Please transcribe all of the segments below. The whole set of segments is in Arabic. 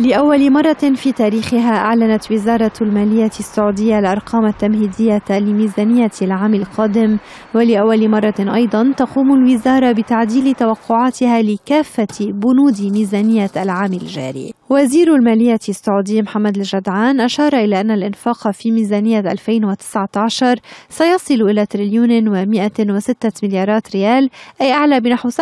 لأول مرة في تاريخها أعلنت وزارة المالية السعودية الأرقام التمهيدية لميزانية العام القادم ولأول مرة أيضا تقوم الوزارة بتعديل توقعاتها لكافة بنود ميزانية العام الجاري وزير المالية السعودي محمد الجدعان أشار إلى أن الإنفاق في ميزانية 2019 سيصل إلى تريليون و106 مليارات ريال أي أعلى بنحو 7%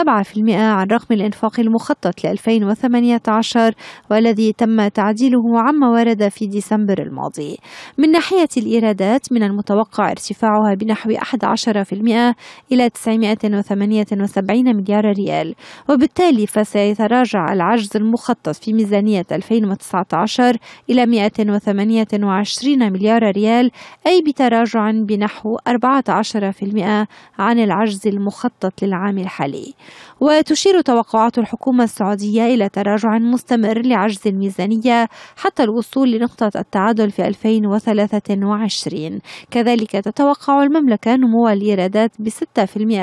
عن رقم الإنفاق المخطط ل 2018 والذي تم تعديله عما ورد في ديسمبر الماضي من ناحية الإيرادات من المتوقع ارتفاعها بنحو 11% إلى 978 مليار ريال وبالتالي فسيتراجع العجز المخطط في ميزانية 2019 إلى 128 مليار ريال أي بتراجع بنحو 14% عن العجز المخطط للعام الحالي وتشير توقعات الحكومة السعودية إلى تراجع مستمر لعجز الميزانية حتى الوصول لنقطة التعادل في 2023 كذلك تتوقع المملكة نمو الإيرادات ب 6%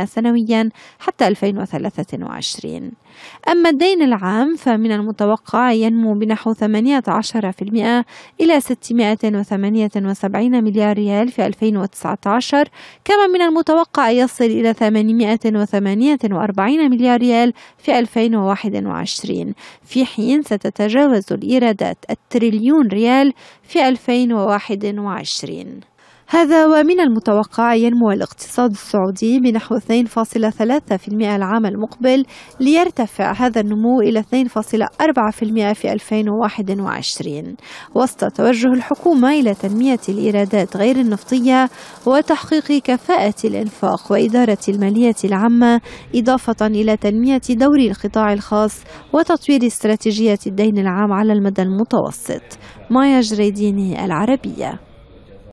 سنويا حتى 2023 أما الدين العام فمن المتوقع ينمو بنحو 18% إلى 678 مليار ريال في 2019 كما من المتوقع يصل إلى 848 مليار ريال في 2021 في حين ستتجاوز تنازل إيرادات التريليون ريال في 2021 هذا ومن المتوقع ينمو الاقتصاد السعودي بنحو 2.3% العام المقبل ليرتفع هذا النمو إلى 2.4% في 2021 وسط توجه الحكومة إلى تنمية الإيرادات غير النفطية وتحقيق كفاءة الإنفاق وإدارة المالية العامة إضافة إلى تنمية دور القطاع الخاص وتطوير استراتيجية الدين العام على المدى المتوسط مايا جريديني العربية